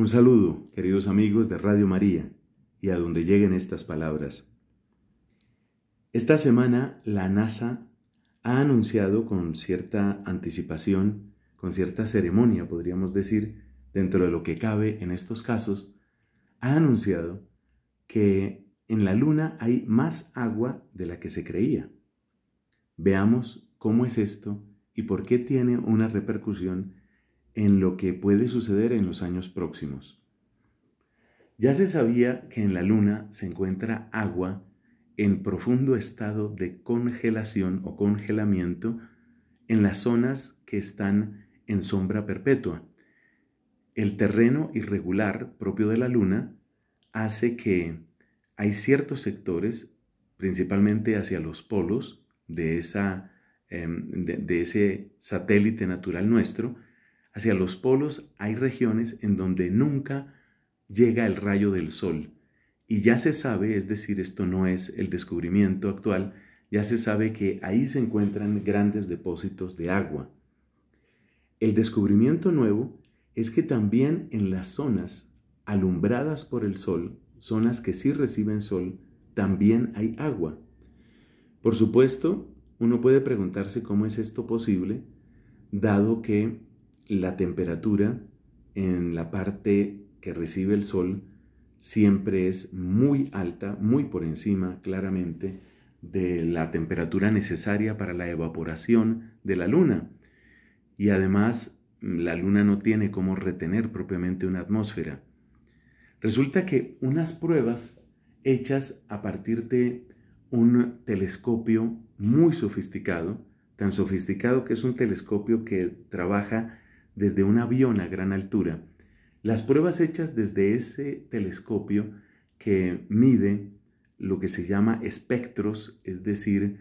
Un saludo, queridos amigos de Radio María, y a donde lleguen estas palabras. Esta semana la NASA ha anunciado con cierta anticipación, con cierta ceremonia, podríamos decir, dentro de lo que cabe en estos casos, ha anunciado que en la Luna hay más agua de la que se creía. Veamos cómo es esto y por qué tiene una repercusión en lo que puede suceder en los años próximos. Ya se sabía que en la Luna se encuentra agua en profundo estado de congelación o congelamiento en las zonas que están en sombra perpetua. El terreno irregular propio de la Luna hace que hay ciertos sectores, principalmente hacia los polos de, em, de ese satélite natural nuestro, Hacia los polos hay regiones en donde nunca llega el rayo del sol. Y ya se sabe, es decir, esto no es el descubrimiento actual, ya se sabe que ahí se encuentran grandes depósitos de agua. El descubrimiento nuevo es que también en las zonas alumbradas por el sol, zonas que sí reciben sol, también hay agua. Por supuesto, uno puede preguntarse cómo es esto posible, dado que la temperatura en la parte que recibe el sol siempre es muy alta, muy por encima claramente de la temperatura necesaria para la evaporación de la luna. Y además la luna no tiene cómo retener propiamente una atmósfera. Resulta que unas pruebas hechas a partir de un telescopio muy sofisticado, tan sofisticado que es un telescopio que trabaja desde un avión a gran altura, las pruebas hechas desde ese telescopio que mide lo que se llama espectros, es decir,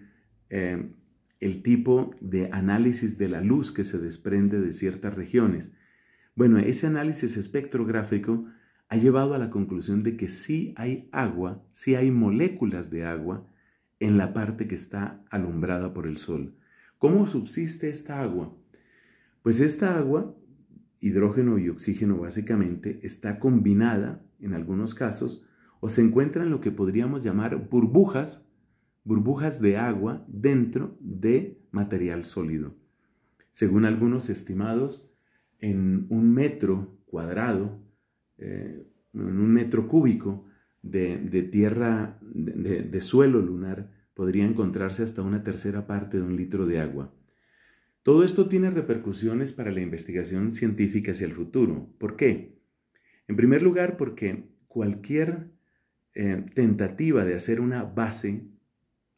eh, el tipo de análisis de la luz que se desprende de ciertas regiones. Bueno, ese análisis espectrográfico ha llevado a la conclusión de que sí hay agua, sí hay moléculas de agua en la parte que está alumbrada por el sol. ¿Cómo subsiste esta agua? Pues esta agua, hidrógeno y oxígeno básicamente, está combinada en algunos casos o se encuentra en lo que podríamos llamar burbujas, burbujas de agua dentro de material sólido. Según algunos estimados, en un metro cuadrado, eh, en un metro cúbico de, tierra, de suelo lunar, podría encontrarse hasta una tercera parte de un litro de agua. Todo esto tiene repercusiones para la investigación científica hacia el futuro. ¿Por qué? En primer lugar, porque cualquier eh, tentativa de hacer una base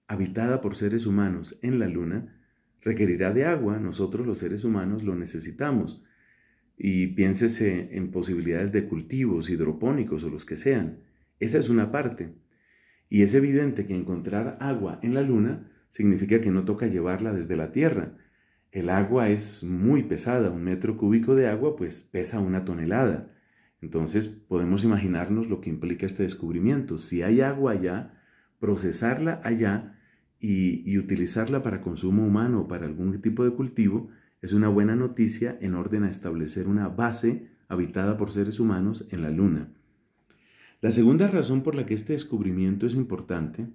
habitada por seres humanos en la Luna requerirá de agua. Nosotros los seres humanos lo necesitamos. Y piénsese en posibilidades de cultivos hidropónicos o los que sean. Esa es una parte. Y es evidente que encontrar agua en la Luna significa que no toca llevarla desde la Tierra, el agua es muy pesada, un metro cúbico de agua pues pesa una tonelada. Entonces podemos imaginarnos lo que implica este descubrimiento. Si hay agua allá, procesarla allá y, utilizarla para consumo humano o para algún tipo de cultivo es una buena noticia en orden a establecer una base habitada por seres humanos en la Luna. La segunda razón por la que este descubrimiento es importante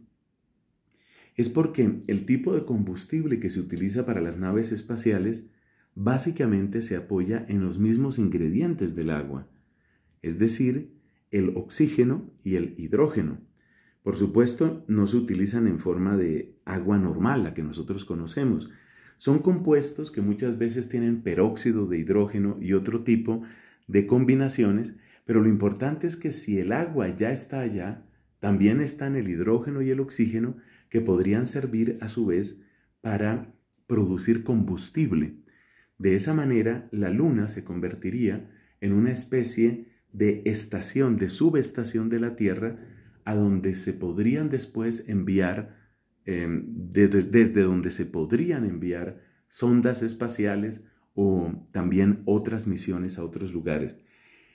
es porque el tipo de combustible que se utiliza para las naves espaciales básicamente se apoya en los mismos ingredientes del agua, es decir, el oxígeno y el hidrógeno. Por supuesto, no se utilizan en forma de agua normal, la que nosotros conocemos. Son compuestos que muchas veces tienen peróxido de hidrógeno y otro tipo de combinaciones, pero lo importante es que si el agua ya está allá, también están el hidrógeno y el oxígeno, que podrían servir a su vez para producir combustible. De esa manera, la Luna se convertiría en una especie de estación, de subestación de la Tierra, a donde se podrían después enviar, em, desde donde se podrían enviar sondas espaciales o también otras misiones a otros lugares.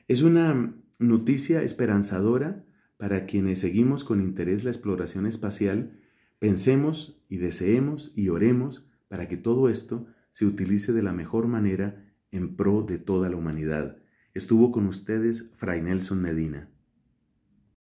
Es una noticia esperanzadora para quienes seguimos con interés la exploración espacial Pensemos y deseemos y oremos para que todo esto se utilice de la mejor manera en pro de toda la humanidad. Estuvo con ustedes Fray Nelson Medina.